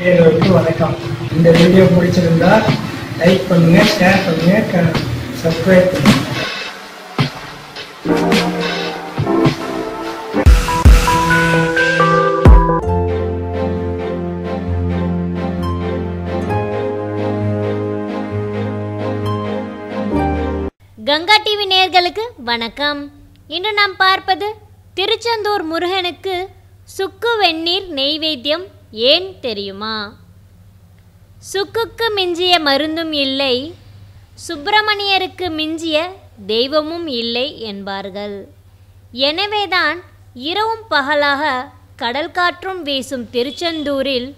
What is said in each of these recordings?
நேர்களுக்கு வணக்கம் இந்த வீடியோ பிடிச்சிருந்தா லைக் பண்ணுங்க ஷேர் பண்ணுங்க சப்ஸ்கிரைப் பண்ணுங்க கங்கா டிவி நேர்களுக்கு வணக்கம் இன்று நாம் பார்ப்பது திருச்செந்தூர் முருகனுக்கு சுக்கு வெந்நீர் நெய்வேத்தியம் ஏன் தெரியுமா சுக்குக்கு மிஞ்சிய மருந்தும் இல்லை சுப்பிரமணியருக்கு மிஞ்சிய தெய்வமும் இல்லை என்பார்கள் எனவேதான் இரவும் பகலாக கடல் காற்றும் வீசும் திருச்செந்தூரில்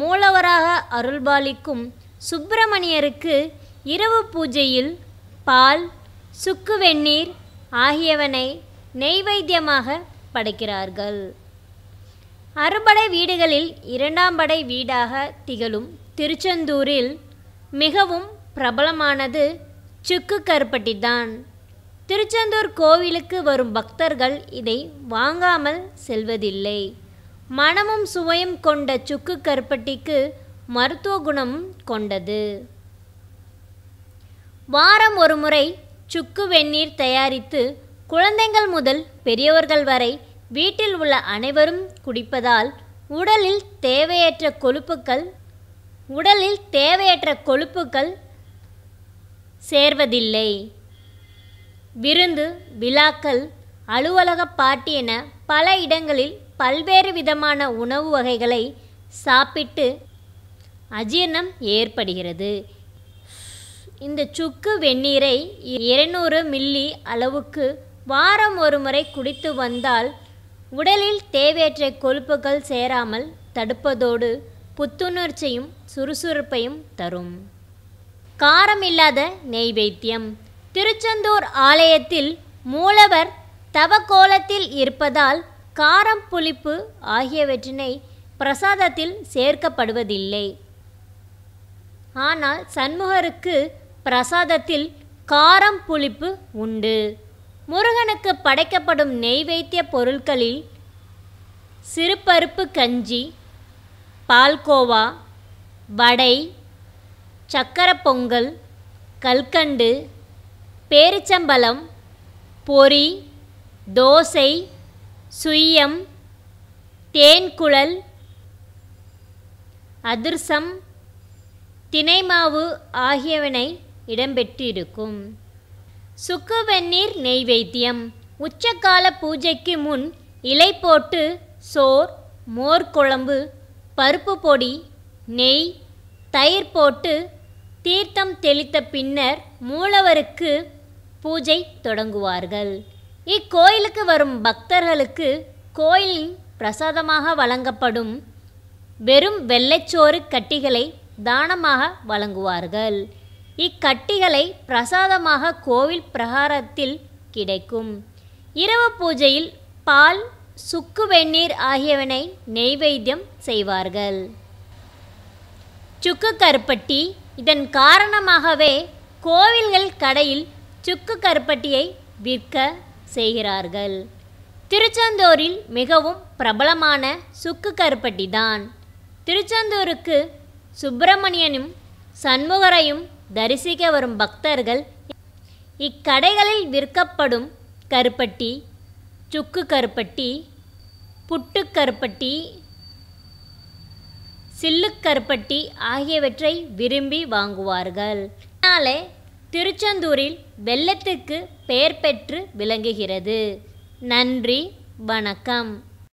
மூலவராக அருள்பாலிக்கும் சுப்பிரமணியருக்கு இரவு பூஜையில் பால் சுக்கு வெந்நீர் ஆகியவனை நெய்வேத்தியமாக படைக்கிறார்கள் அறுபடை வீடுகளில் இரண்டாம் படை வீடாக திகழும் திருச்செந்தூரில் மிகவும் பிரபலமானது சுக்கு கருப்பட்டி தான் திருச்செந்தூர் கோவிலுக்கு வரும் பக்தர்கள் இதை வாங்காமல் செல்வதில்லை மனமும் சுவையும் கொண்ட சுக்கு கருப்பட்டிக்கு மருத்துவ குணமும் கொண்டது வாரம் ஒரு முறை சுக்கு வெந்நீர் தயாரித்து குழந்தைகள் முதல் பெரியவர்கள் வரை வீட்டில் உள்ள அனைவரும் குடிப்பதால் உடலில் தேவையற்ற கொழுப்புக்கள் உடலில் தேவையற்ற கொழுப்புக்கள் சேர்வதில்லை விருந்து விழாக்கள் அலுவலக பாட்டி என பல இடங்களில் பல்வேறு விதமான உணவு வகைகளை சாப்பிட்டு அஜீர்ணம் ஏற்படுகிறது இந்த சுக்கு வெந்நீரை இருநூறு மில்லி அளவுக்கு வாரம் ஒரு முறை குடித்து வந்தால் உடலில் தேவையற்ற கொழுப்புகள் சேராமல் தடுப்பதோடு புத்துணர்ச்சியும் சுறுசுறுப்பையும் தரும் காரம் இல்லாத நெய்வேத்தியம் திருச்செந்தூர் ஆலயத்தில் மூலவர் தவக்கோலத்தில் இருப்பதால் காரம் புளிப்பு ஆகியவற்றினை பிரசாதத்தில் சேர்க்கப்படுவதில்லை ஆனால் சண்முகருக்கு பிரசாதத்தில் காரம் புளிப்பு உண்டு முருகனுக்கு படைக்கப்படும் நெய்வேத்திய பொருட்களில் சிறுபருப்பு கஞ்சி பால்கோவா வடை சக்கரை பொங்கல் கல்கண்டு பேரிச்சம்பழம் பொறி தோசை சுய்யம் தேன்குழல் அதிர்சம் தினைமாவு ஆகியவனை இடம்பெற்றிருக்கும் சுக்குவெந்நீர் நெய்வேத்தியம் உச்சகால பூஜைக்கு முன் இலை போட்டு சோர் மோர் குழம்பு பருப்பு பொடி நெய் தயிர் போட்டு தீர்த்தம் தெளித்த பின்னர் மூலவருக்கு பூஜை தொடங்குவார்கள் இக்கோயிலுக்கு வரும் பக்தர்களுக்கு கோயிலின் பிரசாதமாக வழங்கப்படும் வெறும் வெள்ளைச்சோறு கட்டிகளை தானமாக வழங்குவார்கள் இக்கட்டிகளை பிரசாதமாக கோவில் பிரகாரத்தில் கிடைக்கும் இரவு பூஜையில் பால் சுக்கு வெந்நீர் ஆகியவனை நெய்வேத்தியம் செய்வார்கள் சுக்கு கருப்பட்டி இதன் காரணமாகவே கோவில்கள் கடையில் சுக்கு கருப்பட்டியை விற்க செய்கிறார்கள் திருச்செந்தூரில் மிகவும் பிரபலமான சுக்கு கருப்பட்டி தான் திருச்செந்தூருக்கு சுப்பிரமணியனும் சண்முகரையும் தரிசிக்க வரும் பக்தர்கள் இக்கடைகளில் விற்கப்படும் கருப்பட்டி சுக்கு கருப்பட்டி புட்டு கருப்பட்டி சில்லுக்கருப்பட்டி ஆகியவற்றை விரும்பி வாங்குவார்கள் இதனாலே திருச்செந்தூரில் வெள்ளத்துக்கு பெயர் பெற்று விளங்குகிறது நன்றி வணக்கம்